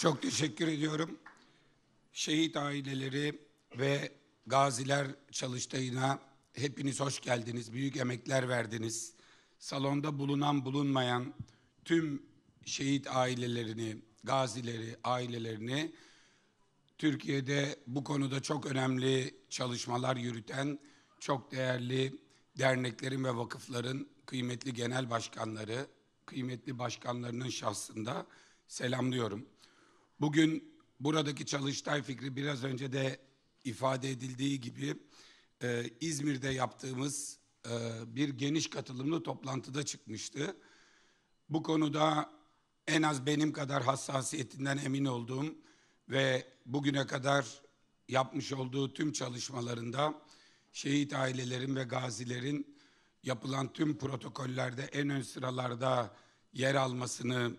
Çok teşekkür ediyorum. Şehit aileleri ve gaziler çalıştayına hepiniz hoş geldiniz. Büyük emekler verdiniz. Salonda bulunan bulunmayan tüm şehit ailelerini, gazileri, ailelerini Türkiye'de bu konuda çok önemli çalışmalar yürüten çok değerli derneklerin ve vakıfların kıymetli genel başkanları, kıymetli başkanlarının şahsında selamlıyorum. Bugün buradaki çalıştay fikri biraz önce de ifade edildiği gibi e, İzmir'de yaptığımız e, bir geniş katılımlı toplantıda çıkmıştı. Bu konuda en az benim kadar hassasiyetinden emin olduğum ve bugüne kadar yapmış olduğu tüm çalışmalarında şehit ailelerin ve gazilerin yapılan tüm protokollerde en ön sıralarda yer almasını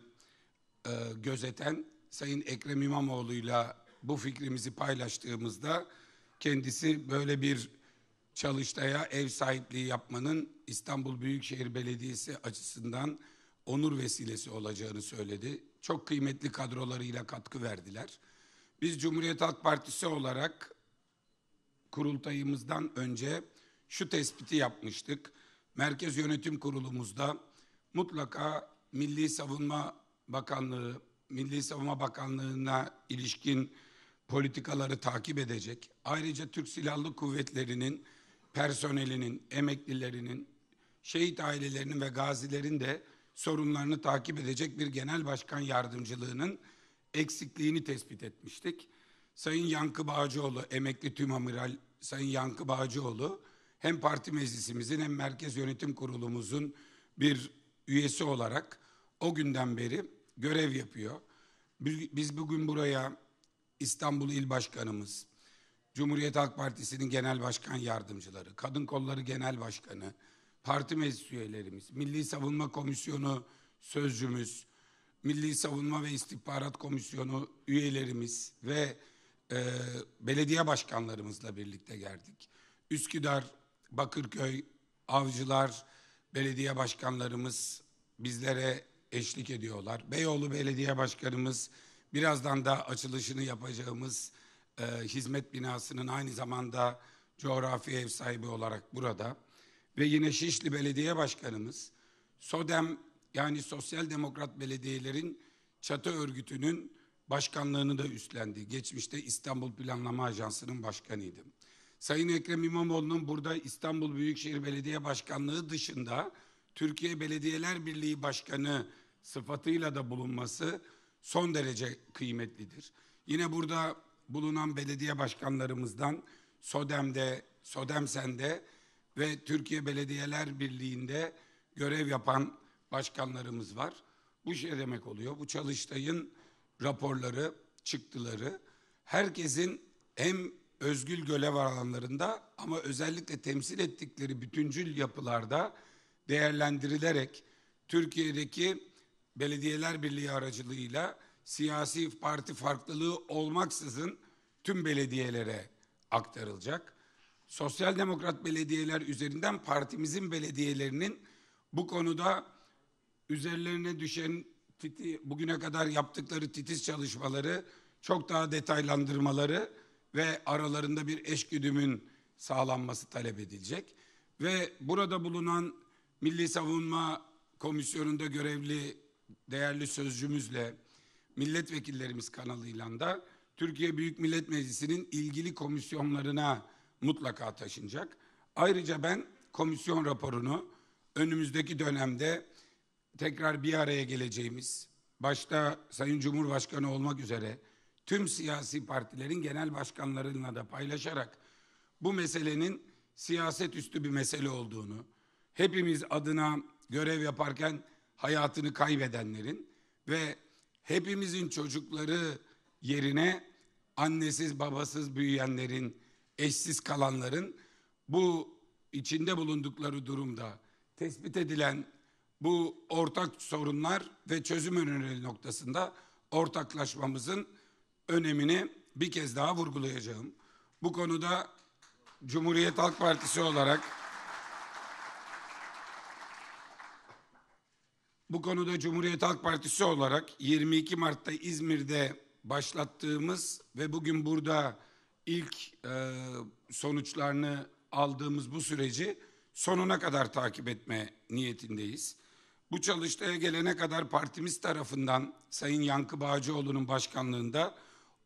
e, gözeten Sayın Ekrem İmamoğlu'yla bu fikrimizi paylaştığımızda kendisi böyle bir çalıştaya ev sahipliği yapmanın İstanbul Büyükşehir Belediyesi açısından onur vesilesi olacağını söyledi. Çok kıymetli kadrolarıyla katkı verdiler. Biz Cumhuriyet Halk Partisi olarak kurultayımızdan önce şu tespiti yapmıştık. Merkez Yönetim Kurulumuzda mutlaka Milli Savunma Bakanlığı, Milli Savunma Bakanlığı'na ilişkin politikaları takip edecek. Ayrıca Türk Silahlı Kuvvetleri'nin personelinin, emeklilerinin, şehit ailelerinin ve gazilerin de sorunlarını takip edecek bir genel başkan yardımcılığının eksikliğini tespit etmiştik. Sayın Yankı Bağcıoğlu, emekli Tüm Amiral Sayın Yankı Bağcıoğlu hem parti meclisimizin hem merkez yönetim kurulumuzun bir üyesi olarak o günden beri görev yapıyor. Biz bugün buraya İstanbul İl Başkanımız, Cumhuriyet Halk Partisi'nin Genel Başkan Yardımcıları, Kadın Kolları Genel Başkanı, parti meclis üyelerimiz, Milli Savunma Komisyonu sözcümüz, Milli Savunma ve İstihbarat Komisyonu üyelerimiz ve e, belediye başkanlarımızla birlikte geldik. Üsküdar, Bakırköy, Avcılar belediye başkanlarımız bizlere eşlik ediyorlar. Beyoğlu Belediye Başkanımız birazdan da açılışını yapacağımız e, hizmet binasının aynı zamanda coğrafi ev sahibi olarak burada. Ve yine Şişli Belediye Başkanımız SODEM yani Sosyal Demokrat Belediyelerin çatı örgütünün başkanlığını da üstlendi. Geçmişte İstanbul Planlama Ajansı'nın başkanıydı. Sayın Ekrem İmamoğlu'nun burada İstanbul Büyükşehir Belediye Başkanlığı dışında Türkiye Belediyeler Birliği Başkanı sıfatıyla da bulunması son derece kıymetlidir. Yine burada bulunan belediye başkanlarımızdan Sodem'de, Sodemsen'de ve Türkiye Belediyeler Birliği'nde görev yapan başkanlarımız var. Bu şey demek oluyor. Bu çalıştayın raporları, çıktıları herkesin hem özgül görev alanlarında ama özellikle temsil ettikleri bütüncül yapılarda değerlendirilerek Türkiye'deki Belediyeler Birliği aracılığıyla siyasi parti farklılığı olmaksızın tüm belediyelere aktarılacak. Sosyal Demokrat belediyeler üzerinden partimizin belediyelerinin bu konuda üzerlerine düşen titi, bugüne kadar yaptıkları titiz çalışmaları çok daha detaylandırmaları ve aralarında bir eşgüdümün sağlanması talep edilecek. Ve burada bulunan Milli Savunma Komisyonu'nda görevli değerli sözcümüzle milletvekillerimiz kanalıyla da Türkiye Büyük Millet Meclisi'nin ilgili komisyonlarına mutlaka taşınacak. Ayrıca ben komisyon raporunu önümüzdeki dönemde tekrar bir araya geleceğimiz, başta Sayın Cumhurbaşkanı olmak üzere tüm siyasi partilerin genel başkanlarıyla da paylaşarak bu meselenin siyaset üstü bir mesele olduğunu, hepimiz adına görev yaparken hayatını kaybedenlerin ve hepimizin çocukları yerine annesiz babasız büyüyenlerin, eşsiz kalanların bu içinde bulundukları durumda tespit edilen bu ortak sorunlar ve çözüm önerileri noktasında ortaklaşmamızın önemini bir kez daha vurgulayacağım. Bu konuda Cumhuriyet Halk Partisi olarak Bu konuda Cumhuriyet Halk Partisi olarak 22 Mart'ta İzmir'de başlattığımız ve bugün burada ilk e, sonuçlarını aldığımız bu süreci sonuna kadar takip etme niyetindeyiz. Bu çalıştaya gelene kadar partimiz tarafından Sayın Yankı Bağcıoğlu'nun başkanlığında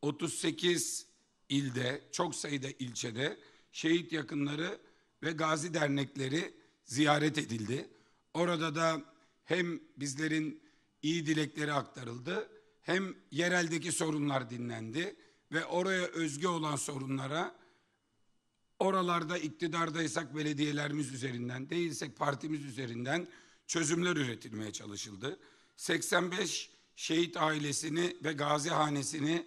38 ilde, çok sayıda ilçede şehit yakınları ve gazi dernekleri ziyaret edildi. Orada da hem bizlerin iyi dilekleri aktarıldı. Hem yereldeki sorunlar dinlendi ve oraya özgü olan sorunlara oralarda iktidardaysak belediyelerimiz üzerinden değilsek partimiz üzerinden çözümler üretilmeye çalışıldı. 85 şehit ailesini ve gazi hanesini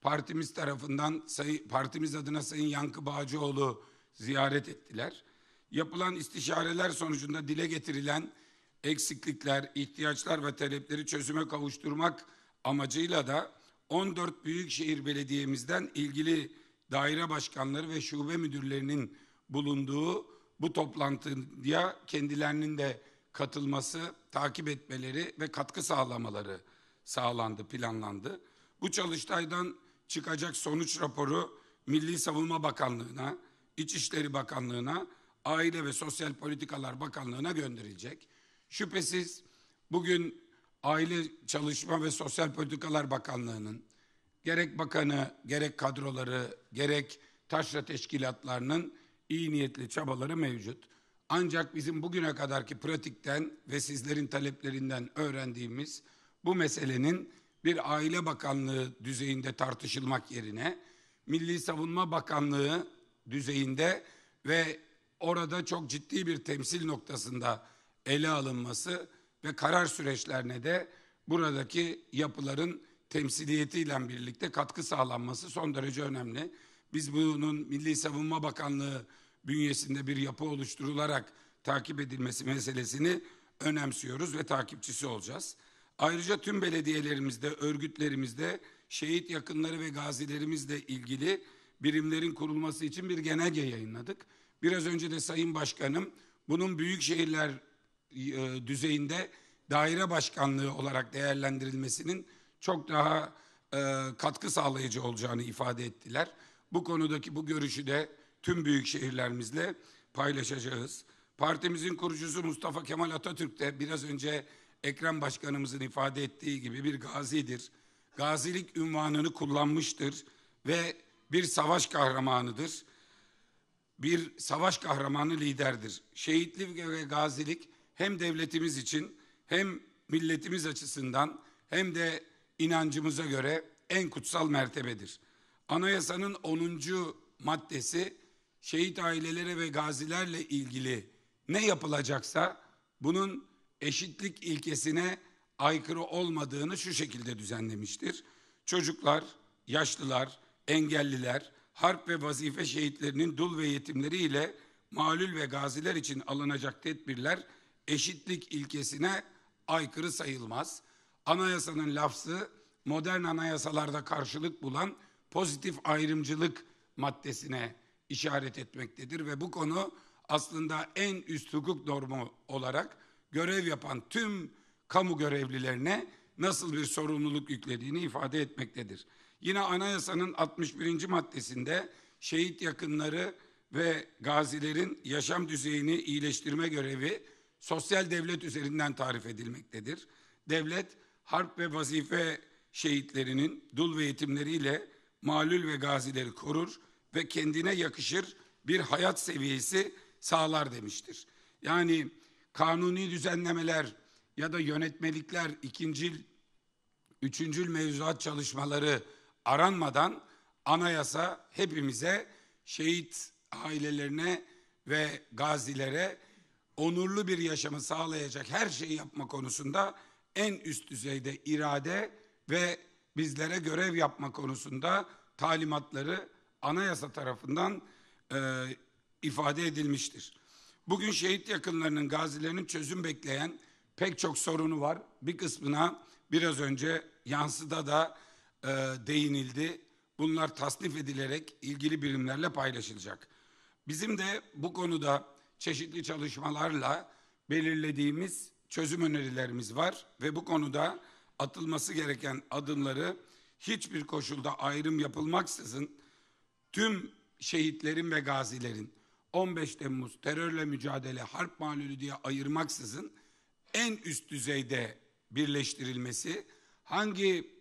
partimiz tarafından partimiz adına Sayın Yankı Bağcıoğlu ziyaret ettiler. Yapılan istişareler sonucunda dile getirilen eksiklikler, ihtiyaçlar ve talepleri çözüme kavuşturmak amacıyla da 14 büyükşehir belediyemizden ilgili daire başkanları ve şube müdürlerinin bulunduğu bu toplantıya kendilerinin de katılması, takip etmeleri ve katkı sağlamaları sağlandı, planlandı. Bu çalıştaydan çıkacak sonuç raporu Milli Savunma Bakanlığı'na, İçişleri Bakanlığı'na, Aile ve Sosyal Politikalar Bakanlığı'na gönderilecek. Şüphesiz bugün Aile Çalışma ve Sosyal Politikalar Bakanlığı'nın gerek bakanı, gerek kadroları, gerek taşra teşkilatlarının iyi niyetli çabaları mevcut. Ancak bizim bugüne kadarki pratikten ve sizlerin taleplerinden öğrendiğimiz bu meselenin bir aile bakanlığı düzeyinde tartışılmak yerine Milli Savunma Bakanlığı düzeyinde ve orada çok ciddi bir temsil noktasında ele alınması ve karar süreçlerine de buradaki yapıların temsiliyetiyle birlikte katkı sağlanması son derece önemli. Biz bunun Milli Savunma Bakanlığı bünyesinde bir yapı oluşturularak takip edilmesi meselesini önemsiyoruz ve takipçisi olacağız. Ayrıca tüm belediyelerimizde, örgütlerimizde şehit yakınları ve gazilerimizle ilgili birimlerin kurulması için bir genelge yayınladık. Biraz önce de Sayın Başkanım bunun büyük şehirler e, düzeyinde daire başkanlığı olarak değerlendirilmesinin çok daha e, katkı sağlayıcı olacağını ifade ettiler. Bu konudaki bu görüşü de tüm büyük şehirlerimizle paylaşacağız. Partimizin kurucusu Mustafa Kemal Atatürk de biraz önce Ekrem Başkanımızın ifade ettiği gibi bir gazidir. Gazilik ünvanını kullanmıştır ve bir savaş kahramanıdır. Bir savaş kahramanı liderdir. Şehitlik ve gazilik hem devletimiz için hem milletimiz açısından hem de inancımıza göre en kutsal mertebedir. Anayasanın 10. maddesi şehit ailelere ve gazilerle ilgili ne yapılacaksa bunun eşitlik ilkesine aykırı olmadığını şu şekilde düzenlemiştir. Çocuklar, yaşlılar, engelliler, harp ve vazife şehitlerinin dul ve yetimleri ile malül ve gaziler için alınacak tedbirler eşitlik ilkesine aykırı sayılmaz. Anayasanın lafzı modern anayasalarda karşılık bulan pozitif ayrımcılık maddesine işaret etmektedir ve bu konu aslında en üst hukuk normu olarak görev yapan tüm kamu görevlilerine nasıl bir sorumluluk yüklediğini ifade etmektedir. Yine anayasanın 61. maddesinde şehit yakınları ve gazilerin yaşam düzeyini iyileştirme görevi sosyal devlet üzerinden tarif edilmektedir. Devlet harp ve vazife şehitlerinin dul ve yetimleriyle malül ve gazileri korur ve kendine yakışır bir hayat seviyesi sağlar demiştir. Yani kanuni düzenlemeler ya da yönetmelikler ikincil, üçüncül mevzuat çalışmaları aranmadan anayasa hepimize şehit ailelerine ve gazilere onurlu bir yaşamı sağlayacak her şeyi yapma konusunda en üst düzeyde irade ve bizlere görev yapma konusunda talimatları anayasa tarafından e, ifade edilmiştir. Bugün şehit yakınlarının, gazilerinin çözüm bekleyen pek çok sorunu var. Bir kısmına biraz önce yansıda da e, değinildi. Bunlar tasnif edilerek ilgili birimlerle paylaşılacak. Bizim de bu konuda çeşitli çalışmalarla belirlediğimiz çözüm önerilerimiz var ve bu konuda atılması gereken adımları hiçbir koşulda ayrım yapılmaksızın tüm şehitlerin ve gazilerin 15 Temmuz terörle mücadele harp malulü diye ayırmaksızın en üst düzeyde birleştirilmesi hangi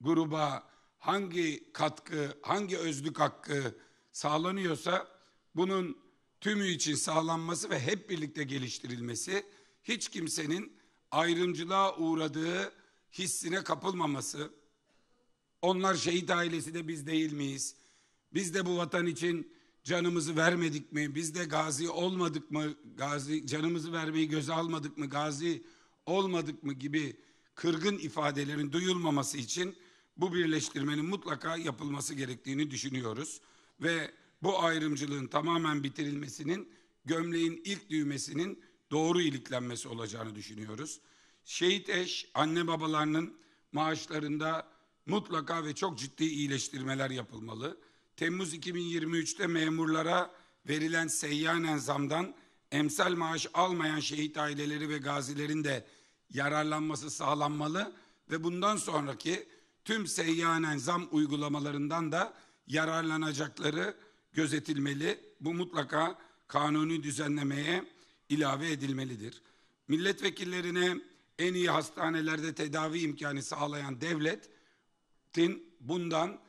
gruba hangi katkı hangi özlük hakkı sağlanıyorsa bunun tümü için sağlanması ve hep birlikte geliştirilmesi, hiç kimsenin ayrımcılığa uğradığı hissine kapılmaması, onlar şehit ailesi de biz değil miyiz? Biz de bu vatan için canımızı vermedik mi? Biz de gazi olmadık mı? Gazi canımızı vermeyi göze almadık mı? Gazi olmadık mı gibi kırgın ifadelerin duyulmaması için bu birleştirmenin mutlaka yapılması gerektiğini düşünüyoruz ve bu ayrımcılığın tamamen bitirilmesinin gömleğin ilk düğmesinin doğru iliklenmesi olacağını düşünüyoruz. Şehit eş, anne babalarının maaşlarında mutlaka ve çok ciddi iyileştirmeler yapılmalı. Temmuz 2023'te memurlara verilen seyyanen zamdan emsal maaş almayan şehit aileleri ve gazilerin de yararlanması sağlanmalı ve bundan sonraki tüm seyyanen zam uygulamalarından da yararlanacakları gözetilmeli. Bu mutlaka kanuni düzenlemeye ilave edilmelidir. Milletvekillerine en iyi hastanelerde tedavi imkanı sağlayan devletin bundan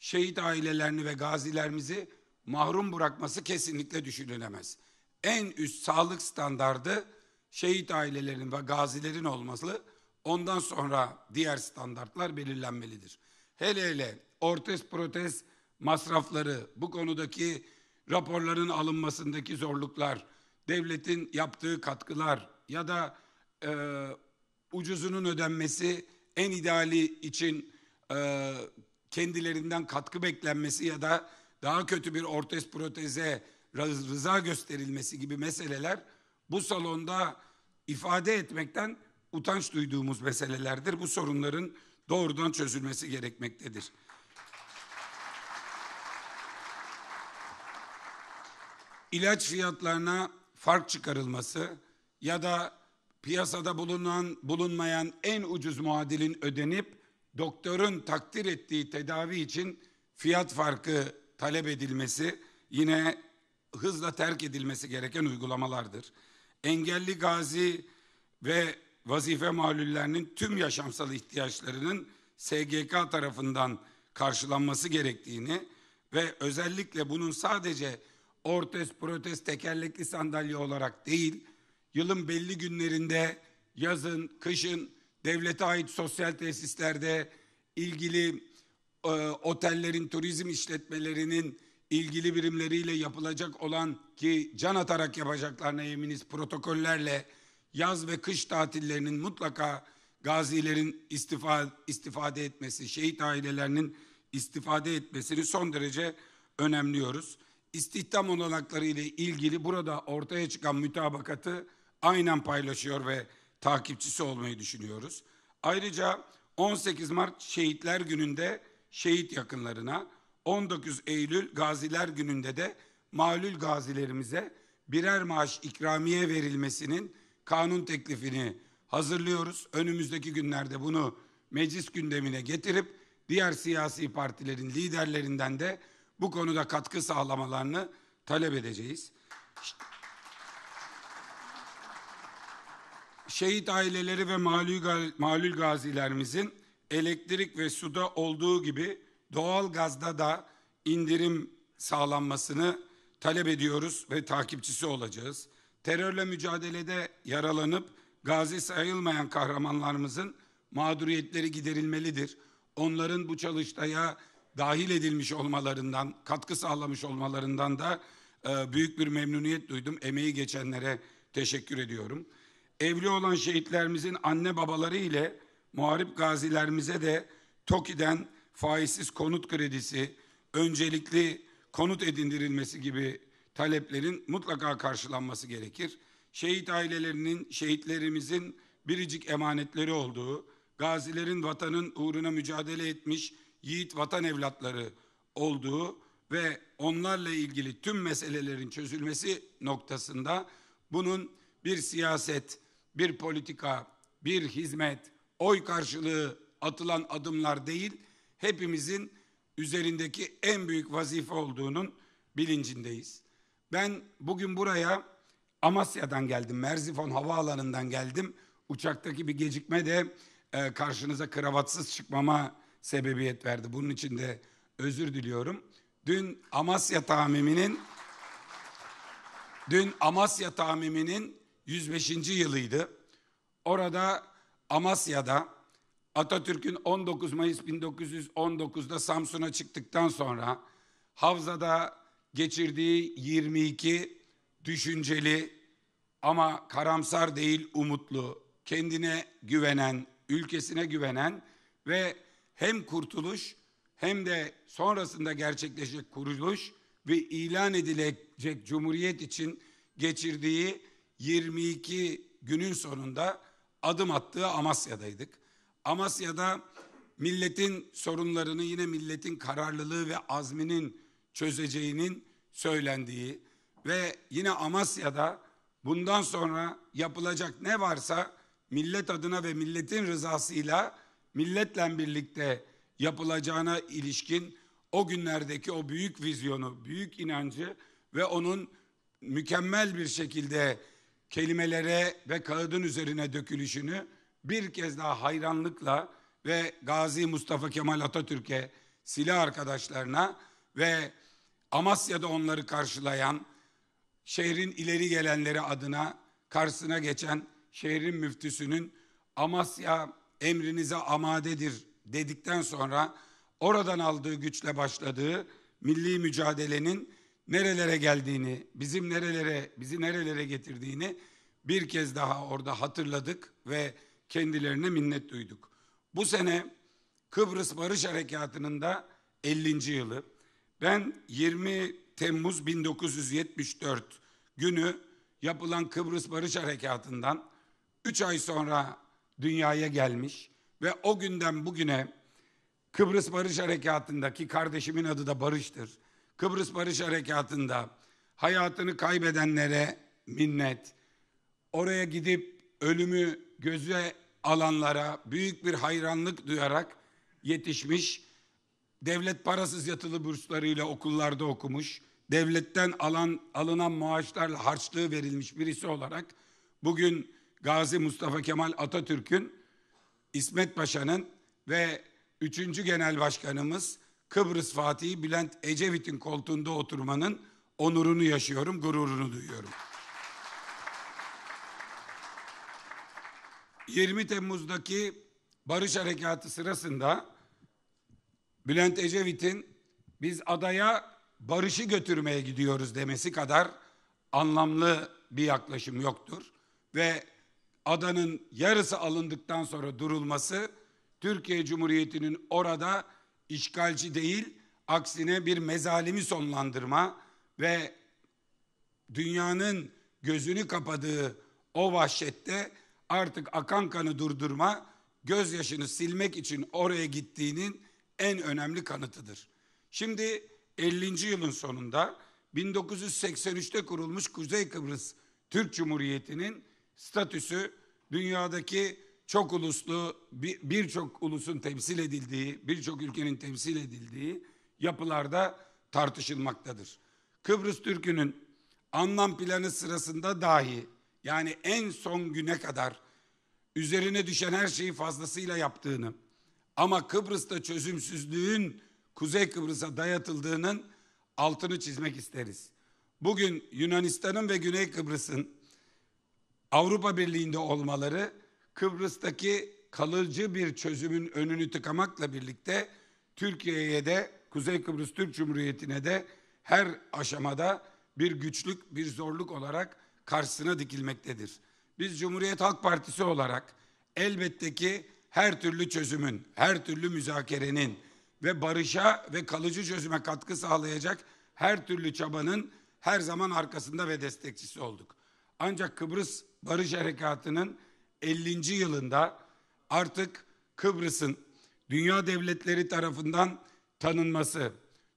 şehit ailelerini ve gazilerimizi mahrum bırakması kesinlikle düşünülemez. En üst sağlık standardı şehit ailelerin ve gazilerin olması, ondan sonra diğer standartlar belirlenmelidir. Hele hele ortez protez masrafları, bu konudaki raporların alınmasındaki zorluklar, devletin yaptığı katkılar ya da e, ucuzunun ödenmesi en ideali için e, kendilerinden katkı beklenmesi ya da daha kötü bir ortez proteze rıza gösterilmesi gibi meseleler bu salonda ifade etmekten utanç duyduğumuz meselelerdir. Bu sorunların doğrudan çözülmesi gerekmektedir. ilaç fiyatlarına fark çıkarılması ya da piyasada bulunan bulunmayan en ucuz muadilin ödenip doktorun takdir ettiği tedavi için fiyat farkı talep edilmesi yine hızla terk edilmesi gereken uygulamalardır. Engelli gazi ve vazife malullerinin tüm yaşamsal ihtiyaçlarının SGK tarafından karşılanması gerektiğini ve özellikle bunun sadece ortes protes tekerlekli sandalye olarak değil, yılın belli günlerinde yazın, kışın devlete ait sosyal tesislerde ilgili e, otellerin, turizm işletmelerinin ilgili birimleriyle yapılacak olan ki can atarak yapacaklarına eminiz protokollerle yaz ve kış tatillerinin mutlaka gazilerin istifa, istifade etmesi, şehit ailelerinin istifade etmesini son derece önemliyoruz istihdam olanakları ile ilgili burada ortaya çıkan mütabakatı aynen paylaşıyor ve takipçisi olmayı düşünüyoruz. Ayrıca 18 Mart Şehitler Günü'nde şehit yakınlarına, 19 Eylül Gaziler Günü'nde de malül gazilerimize birer maaş ikramiye verilmesinin kanun teklifini hazırlıyoruz. Önümüzdeki günlerde bunu meclis gündemine getirip diğer siyasi partilerin liderlerinden de bu konuda katkı sağlamalarını talep edeceğiz. Şehit aileleri ve malul, gazilerimizin elektrik ve suda olduğu gibi doğal gazda da indirim sağlanmasını talep ediyoruz ve takipçisi olacağız. Terörle mücadelede yaralanıp gazi sayılmayan kahramanlarımızın mağduriyetleri giderilmelidir. Onların bu çalıştaya dahil edilmiş olmalarından, katkı sağlamış olmalarından da e, büyük bir memnuniyet duydum. Emeği geçenlere teşekkür ediyorum. Evli olan şehitlerimizin anne babaları ile muharip gazilerimize de TOKİ'den faizsiz konut kredisi, öncelikli konut edindirilmesi gibi taleplerin mutlaka karşılanması gerekir. Şehit ailelerinin, şehitlerimizin biricik emanetleri olduğu, gazilerin vatanın uğruna mücadele etmiş yiğit vatan evlatları olduğu ve onlarla ilgili tüm meselelerin çözülmesi noktasında bunun bir siyaset, bir politika, bir hizmet, oy karşılığı atılan adımlar değil, hepimizin üzerindeki en büyük vazife olduğunun bilincindeyiz. Ben bugün buraya Amasya'dan geldim, Merzifon Havaalanı'ndan geldim. Uçaktaki bir gecikme de e, karşınıza kravatsız çıkmama sebebiyet verdi. Bunun için de özür diliyorum. Dün Amasya tamiminin dün Amasya tamiminin 105. yılıydı. Orada Amasya'da Atatürk'ün 19 Mayıs 1919'da Samsun'a çıktıktan sonra Havza'da geçirdiği 22 düşünceli ama karamsar değil umutlu, kendine güvenen, ülkesine güvenen ve hem kurtuluş hem de sonrasında gerçekleşecek kuruluş ve ilan edilecek cumhuriyet için geçirdiği 22 günün sonunda adım attığı Amasya'daydık. Amasya'da milletin sorunlarını yine milletin kararlılığı ve azminin çözeceğinin söylendiği ve yine Amasya'da bundan sonra yapılacak ne varsa millet adına ve milletin rızasıyla milletle birlikte yapılacağına ilişkin o günlerdeki o büyük vizyonu, büyük inancı ve onun mükemmel bir şekilde kelimelere ve kağıdın üzerine dökülüşünü bir kez daha hayranlıkla ve Gazi Mustafa Kemal Atatürk'e, silah arkadaşlarına ve Amasya'da onları karşılayan, şehrin ileri gelenleri adına karşısına geçen şehrin müftüsünün Amasya emrinize amadedir dedikten sonra oradan aldığı güçle başladığı milli mücadelenin nerelere geldiğini, bizim nerelere, bizi nerelere getirdiğini bir kez daha orada hatırladık ve kendilerine minnet duyduk. Bu sene Kıbrıs Barış Harekatı'nın da 50. yılı. Ben 20 Temmuz 1974 günü yapılan Kıbrıs Barış Harekatı'ndan 3 ay sonra dünyaya gelmiş ve o günden bugüne Kıbrıs Barış Harekatı'ndaki kardeşimin adı da Barış'tır. Kıbrıs Barış Harekatı'nda hayatını kaybedenlere minnet, oraya gidip ölümü göze alanlara büyük bir hayranlık duyarak yetişmiş, devlet parasız yatılı burslarıyla okullarda okumuş, devletten alan alınan maaşlarla harçlığı verilmiş birisi olarak bugün Gazi Mustafa Kemal Atatürk'ün, İsmet Paşa'nın ve 3. Genel Başkanımız Kıbrıs Fatihi Bülent Ecevit'in koltuğunda oturmanın onurunu yaşıyorum, gururunu duyuyorum. 20 Temmuz'daki Barış Harekatı sırasında Bülent Ecevit'in biz adaya barışı götürmeye gidiyoruz demesi kadar anlamlı bir yaklaşım yoktur. Ve adanın yarısı alındıktan sonra durulması Türkiye Cumhuriyeti'nin orada işgalci değil aksine bir mezalimi sonlandırma ve dünyanın gözünü kapadığı o vahşette artık akan kanı durdurma, gözyaşını silmek için oraya gittiğinin en önemli kanıtıdır. Şimdi 50. yılın sonunda 1983'te kurulmuş Kuzey Kıbrıs Türk Cumhuriyeti'nin statüsü dünyadaki çok uluslu birçok bir ulusun temsil edildiği, birçok ülkenin temsil edildiği yapılarda tartışılmaktadır. Kıbrıs Türk'ünün anlam planı sırasında dahi yani en son güne kadar üzerine düşen her şeyi fazlasıyla yaptığını ama Kıbrıs'ta çözümsüzlüğün Kuzey Kıbrıs'a dayatıldığının altını çizmek isteriz. Bugün Yunanistan'ın ve Güney Kıbrıs'ın Avrupa Birliği'nde olmaları Kıbrıs'taki kalıcı bir çözümün önünü tıkamakla birlikte Türkiye'ye de Kuzey Kıbrıs Türk Cumhuriyeti'ne de her aşamada bir güçlük, bir zorluk olarak karşısına dikilmektedir. Biz Cumhuriyet Halk Partisi olarak elbette ki her türlü çözümün, her türlü müzakerenin ve barışa ve kalıcı çözüme katkı sağlayacak her türlü çabanın her zaman arkasında ve destekçisi olduk. Ancak Kıbrıs Barış Harekatı'nın 50. yılında artık Kıbrıs'ın dünya devletleri tarafından tanınması,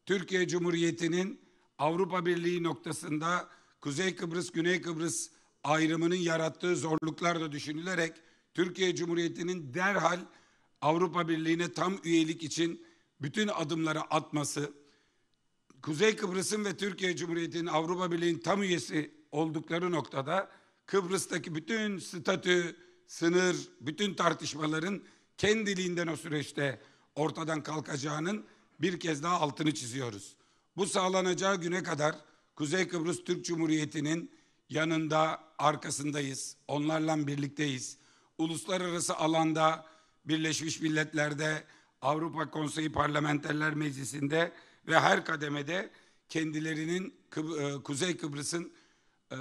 Türkiye Cumhuriyeti'nin Avrupa Birliği noktasında Kuzey Kıbrıs, Güney Kıbrıs ayrımının yarattığı zorluklar da düşünülerek Türkiye Cumhuriyeti'nin derhal Avrupa Birliği'ne tam üyelik için bütün adımları atması, Kuzey Kıbrıs'ın ve Türkiye Cumhuriyeti'nin Avrupa Birliği'nin tam üyesi oldukları noktada Kıbrıs'taki bütün statü, sınır, bütün tartışmaların kendiliğinden o süreçte ortadan kalkacağının bir kez daha altını çiziyoruz. Bu sağlanacağı güne kadar Kuzey Kıbrıs Türk Cumhuriyeti'nin yanında, arkasındayız. Onlarla birlikteyiz. Uluslararası alanda, Birleşmiş Milletler'de, Avrupa Konseyi Parlamenterler Meclisi'nde ve her kademede kendilerinin e, Kuzey Kıbrıs'ın e,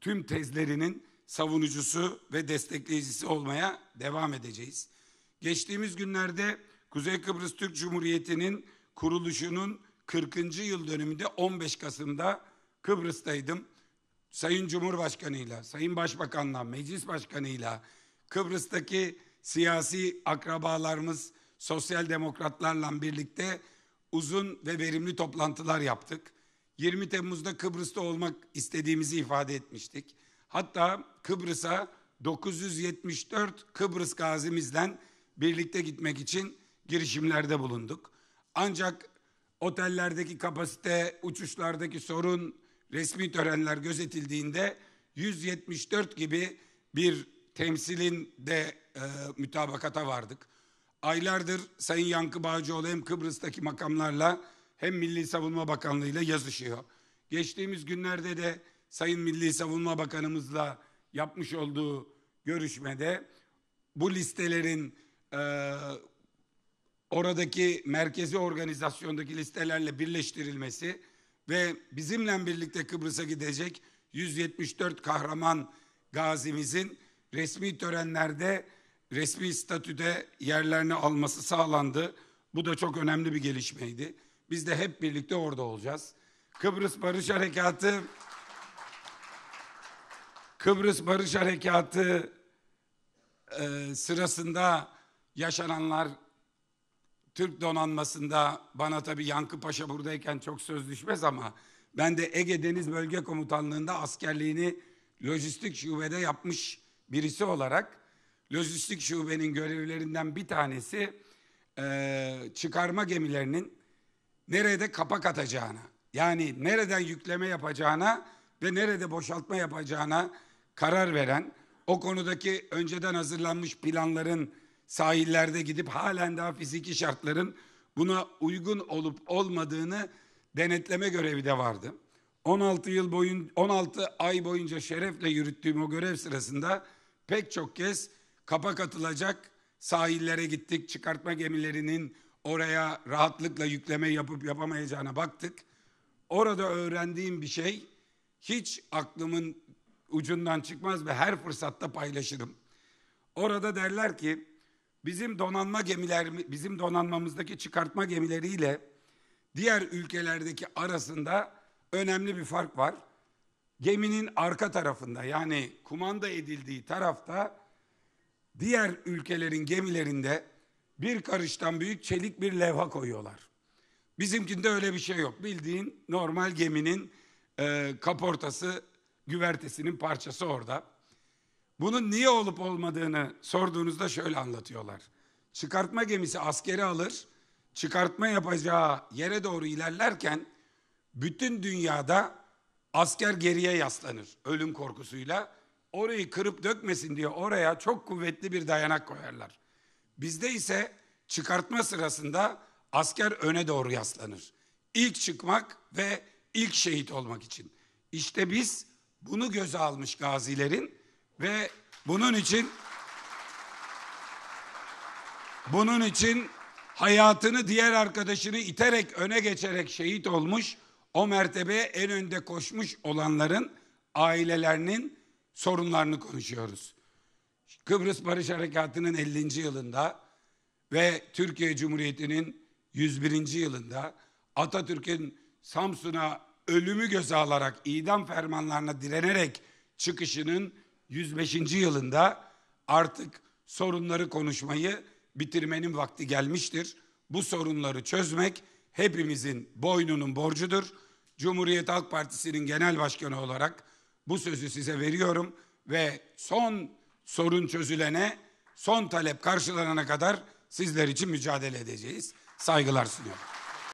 tüm tezlerinin savunucusu ve destekleyicisi olmaya devam edeceğiz. Geçtiğimiz günlerde Kuzey Kıbrıs Türk Cumhuriyeti'nin kuruluşunun 40. yıl dönümünde 15 Kasım'da Kıbrıs'taydım. Sayın Cumhurbaşkanı'yla, Sayın Başbakan'la, Meclis Başkanı'yla, Kıbrıs'taki siyasi akrabalarımız, sosyal demokratlarla birlikte uzun ve verimli toplantılar yaptık. 20 Temmuz'da Kıbrıs'ta olmak istediğimizi ifade etmiştik. Hatta Kıbrıs'a 974 Kıbrıs gazimizden birlikte gitmek için girişimlerde bulunduk. Ancak otellerdeki kapasite, uçuşlardaki sorun, resmi törenler gözetildiğinde 174 gibi bir temsilin de e, mütabakata vardık. Aylardır Sayın Yankı Bağcıoğlu hem Kıbrıs'taki makamlarla hem Milli Savunma Bakanlığı ile yazışıyor. Geçtiğimiz günlerde de Sayın Milli Savunma Bakanımızla yapmış olduğu görüşmede bu listelerin e, oradaki merkezi organizasyondaki listelerle birleştirilmesi ve bizimle birlikte Kıbrıs'a gidecek 174 kahraman gazimizin resmi törenlerde resmi statüde yerlerini alması sağlandı. Bu da çok önemli bir gelişmeydi. Biz de hep birlikte orada olacağız. Kıbrıs Barış Harekatı Kıbrıs Barış Harekatı e, sırasında yaşananlar Türk donanmasında bana tabii Yankı Paşa buradayken çok söz düşmez ama ben de Ege Deniz Bölge Komutanlığı'nda askerliğini lojistik şubede yapmış birisi olarak lojistik şubenin görevlerinden bir tanesi e, çıkarma gemilerinin nerede kapak atacağına, yani nereden yükleme yapacağına ve nerede boşaltma yapacağına karar veren, o konudaki önceden hazırlanmış planların sahillerde gidip halen daha fiziki şartların buna uygun olup olmadığını denetleme görevi de vardı. 16 yıl boyun 16 ay boyunca şerefle yürüttüğüm o görev sırasında pek çok kez kapak atılacak sahillere gittik. Çıkartma gemilerinin oraya rahatlıkla yükleme yapıp yapamayacağına baktık. Orada öğrendiğim bir şey hiç aklımın ucundan çıkmaz ve her fırsatta paylaşırım. Orada derler ki bizim donanma gemiler bizim donanmamızdaki çıkartma gemileriyle diğer ülkelerdeki arasında önemli bir fark var. Geminin arka tarafında yani kumanda edildiği tarafta diğer ülkelerin gemilerinde bir karıştan büyük çelik bir levha koyuyorlar. Bizimkinde öyle bir şey yok. Bildiğin normal geminin e, kaportası, güvertesinin parçası orada. Bunun niye olup olmadığını sorduğunuzda şöyle anlatıyorlar. Çıkartma gemisi askeri alır, çıkartma yapacağı yere doğru ilerlerken bütün dünyada asker geriye yaslanır ölüm korkusuyla. Orayı kırıp dökmesin diye oraya çok kuvvetli bir dayanak koyarlar. Bizde ise çıkartma sırasında asker öne doğru yaslanır. İlk çıkmak ve ilk şehit olmak için. İşte biz bunu göze almış gazilerin ve bunun için bunun için hayatını diğer arkadaşını iterek öne geçerek şehit olmuş, o mertebeye en önde koşmuş olanların ailelerinin sorunlarını konuşuyoruz. Kıbrıs Barış Harekatı'nın 50. yılında ve Türkiye Cumhuriyeti'nin 101. yılında Atatürk'ün Samsun'a ölümü göze alarak idam fermanlarına direnerek çıkışının 105. yılında artık sorunları konuşmayı bitirmenin vakti gelmiştir. Bu sorunları çözmek hepimizin boynunun borcudur. Cumhuriyet Halk Partisi'nin genel başkanı olarak bu sözü size veriyorum ve son sorun çözülene, son talep karşılanana kadar sizler için mücadele edeceğiz. Saygılar sunuyorum.